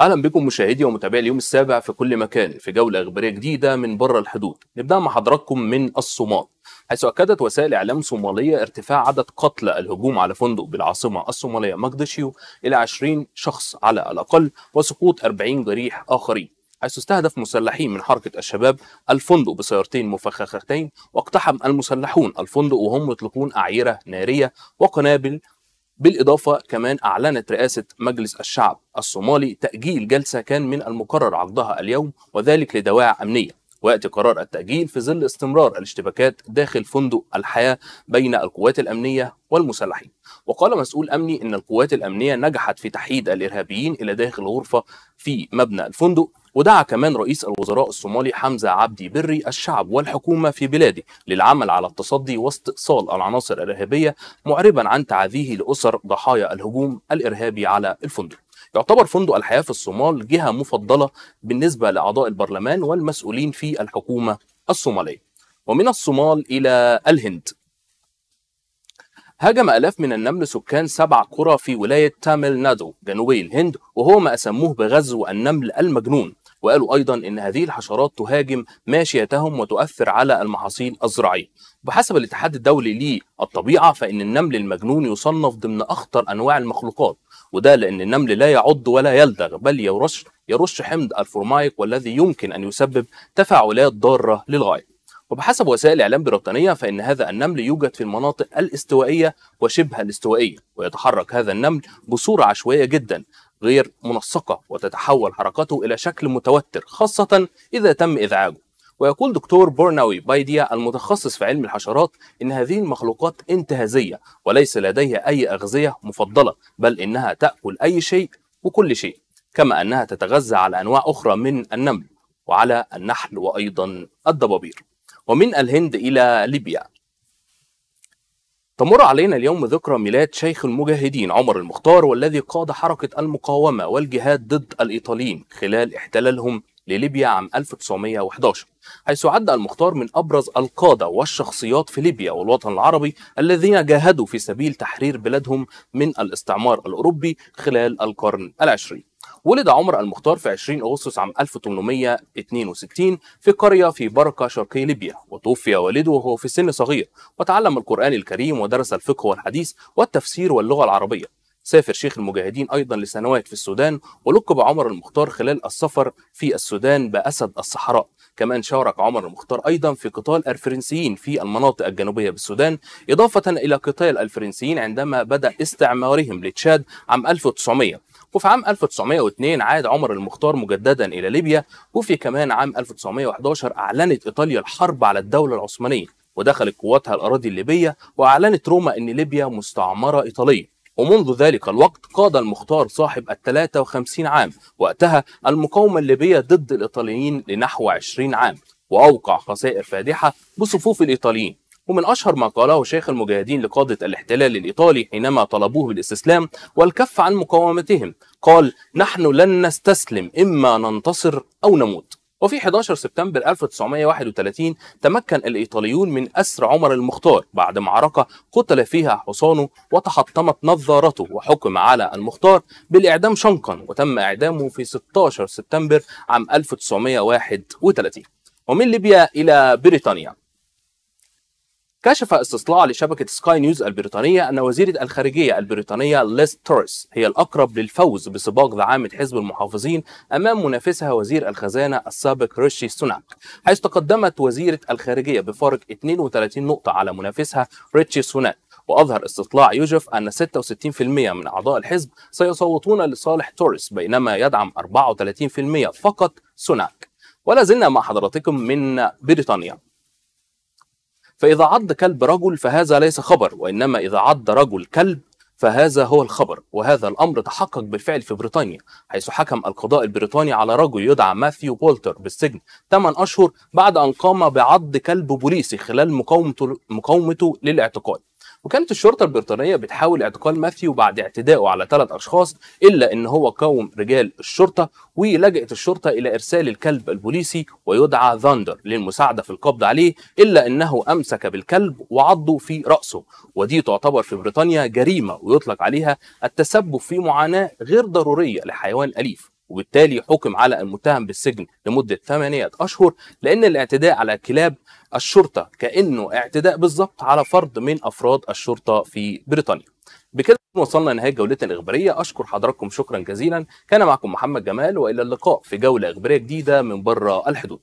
اهلا بكم مشاهدي ومتابعي اليوم السابع في كل مكان في جوله اخباريه جديده من بره الحدود نبدا مع حضراتكم من الصومال حيث اكدت وسائل اعلام صوماليه ارتفاع عدد قتلى الهجوم على فندق بالعاصمه الصوماليه مقدشيو الى 20 شخص على الاقل وسقوط 40 جريح اخرين حيث استهدف مسلحين من حركة الشباب الفندق بسيارتين مفخختين واقتحم المسلحون الفندق وهم يطلقون أعيرة نارية وقنابل بالإضافة كمان أعلنت رئاسة مجلس الشعب الصومالي تأجيل جلسة كان من المقرر عقدها اليوم وذلك لدواعي أمنية وياتي قرار التاجيل في ظل استمرار الاشتباكات داخل فندق الحياه بين القوات الامنيه والمسلحين وقال مسؤول امني ان القوات الامنيه نجحت في تحييد الارهابيين الى داخل غرفه في مبنى الفندق ودعا كمان رئيس الوزراء الصومالي حمزة عبدي بري الشعب والحكومة في بلاده للعمل على التصدي واستئصال العناصر الإرهابية معربا عن تعذيه لأسر ضحايا الهجوم الإرهابي على الفندق يعتبر فندق الحياة في الصومال جهة مفضلة بالنسبة لأعضاء البرلمان والمسؤولين في الحكومة الصومالية ومن الصومال إلى الهند هاجم آلاف من النمل سكان سبع قرى في ولاية تامل نادو جنوبي الهند وهو ما أسموه بغزو النمل المجنون وقالوا أيضا أن هذه الحشرات تهاجم ماشيتهم وتؤثر على المحاصيل الزراعية وبحسب الاتحاد الدولي للطبيعة فإن النمل المجنون يصنف ضمن أخطر أنواع المخلوقات وده لأن النمل لا يعض ولا يلدغ بل يرش يرش حمض الفورمايك والذي يمكن أن يسبب تفاعلات ضارة للغاية وبحسب وسائل الإعلام البريطانية فإن هذا النمل يوجد في المناطق الاستوائية وشبه الاستوائية ويتحرك هذا النمل بصورة عشوائية جدا غير منسقة وتتحول حركته إلى شكل متوتر خاصة إذا تم إزعاجه ويقول دكتور بورناوي بايديا المتخصص في علم الحشرات ان هذه المخلوقات انتهازيه وليس لديها اي اغذيه مفضله بل انها تاكل اي شيء وكل شيء كما انها تتغذى على انواع اخرى من النمل وعلى النحل وايضا الضبابير ومن الهند الى ليبيا تمر علينا اليوم ذكرى ميلاد شيخ المجاهدين عمر المختار والذي قاد حركة المقاومة والجهاد ضد الإيطاليين خلال احتلالهم لليبيا عام 1911 حيث عد المختار من أبرز القادة والشخصيات في ليبيا والوطن العربي الذين جاهدوا في سبيل تحرير بلادهم من الاستعمار الأوروبي خلال القرن العشرين ولد عمر المختار في 20 أغسطس عام 1862 في قرية في بركة شرقي ليبيا وتوفي والده وهو في سن صغير وتعلم القرآن الكريم ودرس الفقه والحديث والتفسير واللغة العربية سافر شيخ المجاهدين أيضا لسنوات في السودان ولقب عمر المختار خلال السفر في السودان بأسد الصحراء كمان شارك عمر المختار أيضا في قتال الفرنسيين في المناطق الجنوبية بالسودان إضافة إلى قتال الفرنسيين عندما بدأ استعمارهم لتشاد عام 1900 وفي عام 1902 عاد عمر المختار مجددا إلى ليبيا وفي كمان عام 1911 أعلنت إيطاليا الحرب على الدولة العثمانية ودخلت قواتها الأراضي الليبية وأعلنت روما أن ليبيا مستعمرة إيطالية ومنذ ذلك الوقت قاد المختار صاحب ال 53 عام وقتها المقاومة الليبية ضد الإيطاليين لنحو 20 عام وأوقع خسائر فادحة بصفوف الإيطاليين ومن أشهر ما قاله شيخ المجاهدين لقادة الاحتلال الإيطالي حينما طلبوه بالاستسلام والكف عن مقاومتهم قال نحن لن نستسلم إما ننتصر أو نموت وفي 11 سبتمبر 1931 تمكن الإيطاليون من أسر عمر المختار بعد معركة قتل فيها حصانه وتحطمت نظارته وحكم على المختار بالإعدام شنقا وتم إعدامه في 16 سبتمبر عام 1931 ومن ليبيا إلى بريطانيا كشف استطلاع لشبكة سكاي نيوز البريطانية أن وزيرة الخارجية البريطانية ليس توريس هي الأقرب للفوز بسباق زعامة حزب المحافظين أمام منافسها وزير الخزانة السابق ريشي سوناك حيث تقدمت وزيرة الخارجية بفارق 32 نقطة على منافسها ريتشي سوناك وأظهر استطلاع يوجف أن 66% من أعضاء الحزب سيصوتون لصالح توريس بينما يدعم 34% فقط سوناك ولا زلنا مع حضراتكم من بريطانيا فإذا عض كلب رجل فهذا ليس خبر وإنما إذا عض رجل كلب فهذا هو الخبر وهذا الأمر تحقق بالفعل في بريطانيا حيث حكم القضاء البريطاني على رجل يدعى ماثيو بولتر بالسجن 8 أشهر بعد أن قام بعض كلب بوليسي خلال مقاومته, مقاومته للاعتقال وكانت الشرطه البريطانيه بتحاول اعتقال ماثيو بعد اعتدائه على ثلاث اشخاص الا ان هو قاوم رجال الشرطه ولجأت الشرطه الى ارسال الكلب البوليسي ويدعى ثاندر للمساعده في القبض عليه الا انه امسك بالكلب وعضه في راسه ودي تعتبر في بريطانيا جريمه ويطلق عليها التسبب في معاناه غير ضروريه لحيوان اليف وبالتالي حكم على المتهم بالسجن لمدة 8 أشهر لأن الاعتداء على كلاب الشرطة كأنه اعتداء بالظبط على فرد من أفراد الشرطة في بريطانيا بكده وصلنا لنهاية جولتنا الإخبارية أشكر حضراتكم شكرا جزيلا كان معكم محمد جمال وإلى اللقاء في جولة إخبارية جديدة من بره الحدود